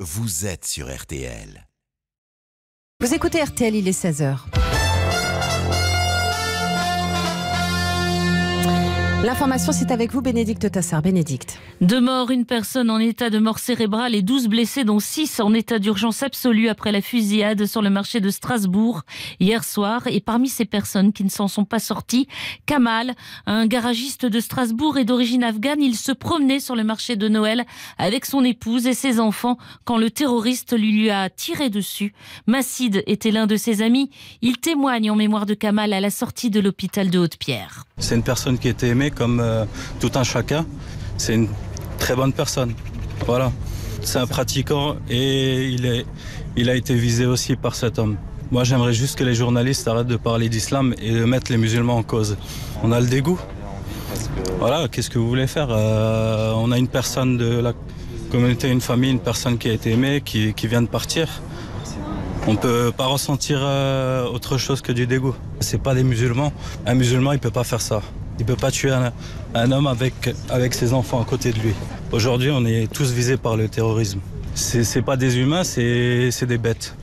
Vous êtes sur RTL. Vous écoutez RTL, il est 16h. L'information, c'est avec vous, Bénédicte Tassar. Bénédicte. Deux morts, une personne en état de mort cérébrale et 12 blessés, dont 6 en état d'urgence absolue après la fusillade sur le marché de Strasbourg hier soir. Et parmi ces personnes qui ne s'en sont pas sorties, Kamal, un garagiste de Strasbourg et d'origine afghane, il se promenait sur le marché de Noël avec son épouse et ses enfants quand le terroriste lui, lui a tiré dessus. Massid était l'un de ses amis. Il témoigne en mémoire de Kamal à la sortie de l'hôpital de Haute-Pierre. C'est une personne qui était aimée comme euh, tout un chacun. C'est une très bonne personne. Voilà. C'est un pratiquant et il, a été visé aussi par cet homme. Moi, j'aimerais juste que les journalistes arrêtent de parler d'islam et de mettre les musulmans en cause. On a le dégoût. Voilà, qu'est-ce que vous voulez faire euh, On a une personne de la communauté, une famille, une personne qui a été aimée, qui, vient de partir. On ne peut pas ressentir euh, autre chose que du dégoût. Ce n'est pas des musulmans. Un musulman, il peut pas faire ça. Il ne peut pas tuer un, homme avec, avec ses enfants à côté de lui. Aujourd'hui, on est tous visés par le terrorisme. Ce n'est pas des humains, c'est des bêtes.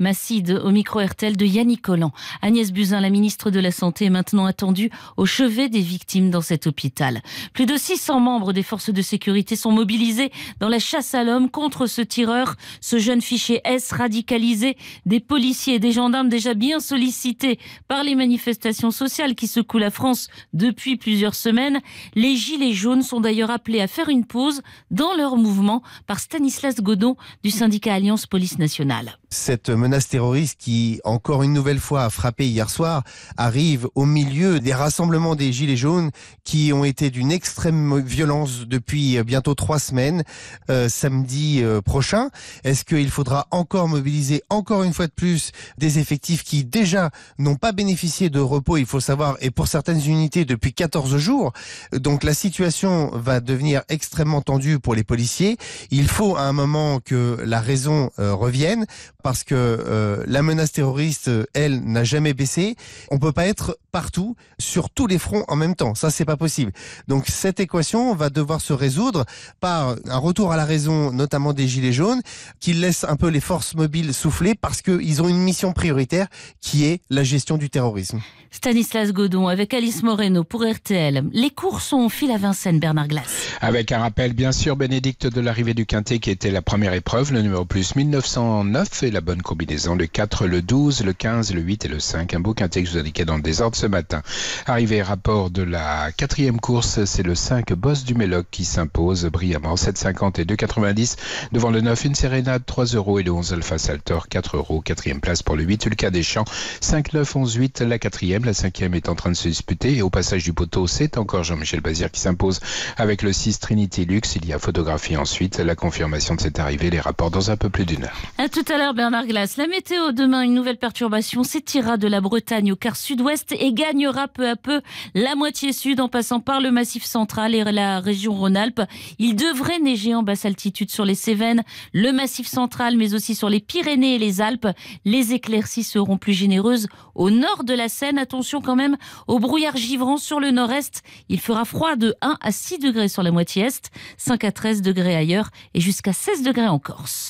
Macide au micro-RTL de Yannick Collant. Agnès Buzyn, la ministre de la Santé, est maintenant attendue au chevet des victimes dans cet hôpital. Plus de 600 membres des forces de sécurité sont mobilisés dans la chasse à l'homme contre ce tireur, ce jeune fichier S radicalisé, des policiers et des gendarmes déjà bien sollicités par les manifestations sociales qui secouent la France depuis plusieurs semaines. Les Gilets jaunes sont d'ailleurs appelés à faire une pause dans leur mouvement par Stanislas Godon du syndicat Alliance Police Nationale cette menace terroriste qui, encore une nouvelle fois, a frappé hier soir, arrive au milieu des rassemblements des Gilets jaunes qui ont été d'une extrême violence depuis euh, bientôt trois semaines, euh, samedi euh, prochain. Est-ce qu'il faudra encore mobiliser, encore une fois de plus, des effectifs qui déjà n'ont pas bénéficié de repos, il faut savoir, et pour certaines unités depuis 14 jours Donc la situation va devenir extrêmement tendue pour les policiers. Il faut à un moment que la raison revienne parce que euh, la menace terroriste, euh, elle, n'a jamais baissé. On peut pas être partout, sur tous les fronts en même temps. Ça, c'est pas possible. Donc cette équation va devoir se résoudre par un retour à la raison, notamment des gilets jaunes, qui laisse un peu les forces mobiles souffler parce qu'ils ont une mission prioritaire qui est la gestion du terrorisme. Stanislas Godon avec Alice Moreno pour RTL. Les cours sont fil à Vincennes, Bernard Glass. Avec un rappel, bien sûr, Bénédicte de l'arrivée du Quintet qui était la première épreuve, le numéro plus 1909 et la la bonne combinaison, le 4, le 12, le 15, le 8 et le 5. Un beau quintet que je vous indiquais dans le désordre ce matin. Arrivé rapport de la quatrième course, c'est le 5 Boss du Méloc qui s'impose brillamment, 7,50 et 2,90. Devant le 9, une sérénade, 3 euros et le 11 Alpha Saltor, 4 euros. Quatrième place pour le 8, Ulca des Champs, 5, 9, 11, 8, la quatrième. La cinquième est en train de se disputer et au passage du poteau, c'est encore Jean-Michel Bazir qui s'impose avec le 6 Trinity Lux. Il y a photographie ensuite, la confirmation de cette arrivée, les rapports dans un peu plus d'une heure. tout à l'heure. Bernard Glass, la météo demain, une nouvelle perturbation s'étira de la Bretagne au quart sud-ouest et gagnera peu à peu la moitié sud en passant par le massif central et la région Rhône-Alpes. Il devrait neiger en basse altitude sur les Cévennes, le massif central, mais aussi sur les Pyrénées et les Alpes. Les éclaircies seront plus généreuses au nord de la Seine. Attention quand même au brouillard givrant sur le nord-est. Il fera froid de 1 à 6 degrés sur la moitié est, 5 à 13 degrés ailleurs et jusqu'à 16 degrés en Corse.